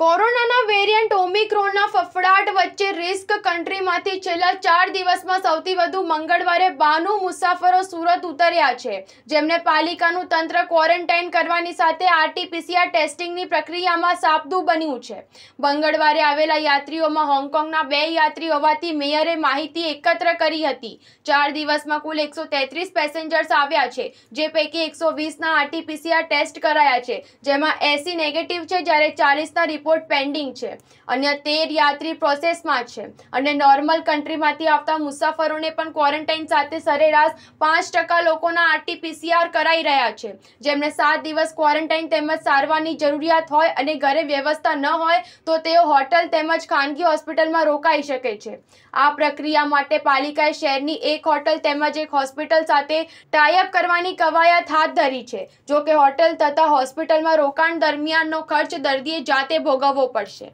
કોરોનાના વેરિયન્ટ ઓમિક્રોનના ફફડાટ વચ્ચે રિસ્ક કન્ટ્રીમાંથી છેલ્લા ચાર દિવસમાં સૌથી વધુ મંગળવારે બાનું મુસાફરો સુરત ઉતર્યા છે જેમને પાલિકાનું તંત્ર ક્વોરન્ટાઇન કરવાની સાથે આરટીપીસીઆર ટેસ્ટિંગની પ્રક્રિયામાં સાબદું બન્યું છે મંગળવારે આવેલા યાત્રીઓમાં હોંગકોંગના બે યાત્રી હોવાથી મેયરે માહિતી એકત્ર કરી હતી ચાર દિવસમાં કુલ એકસો તેત્રીસ પેસેન્જર્સ આવ્યા છે જે પૈકી એકસો વીસના આરટીપીસીઆર ટેસ્ટ કરાયા છે જેમાં એસી નેગેટિવ છે જ્યારે ચાલીસના રિપોર્ટ રિપોર્ટ પેન્ડિંગ છે અને તેર યાત્રી પ્રોસેસમાં છે અને નોર્મલ કન્ટ્રીમાંથી આવતા મુસાફરોને પણ ક્વોરન્ટાઇન સાથે સરેરાશ પાંચ ટકા લોકોના આરટીપીસીઆર કરાઈ રહ્યા છે જેમને સાત દિવસ ક્વોરન્ટાઇન તેમજ સારવારની જરૂરિયાત હોય અને ઘરે વ્યવસ્થા ન હોય તો તેઓ હોટલ તેમજ ખાનગી હોસ્પિટલમાં રોકાઈ શકે છે આ પ્રક્રિયા માટે પાલિકાએ શહેરની એક હોટલ તેમજ એક હોસ્પિટલ સાથે ટાઈઅપ કરવાની કવાયત હાથ ધરી છે જો કે હોટલ તથા હોસ્પિટલમાં રોકાણ દરમિયાનનો ખર્ચ દર્દીએ જાતે ભોગવ ભોગવવો પડશે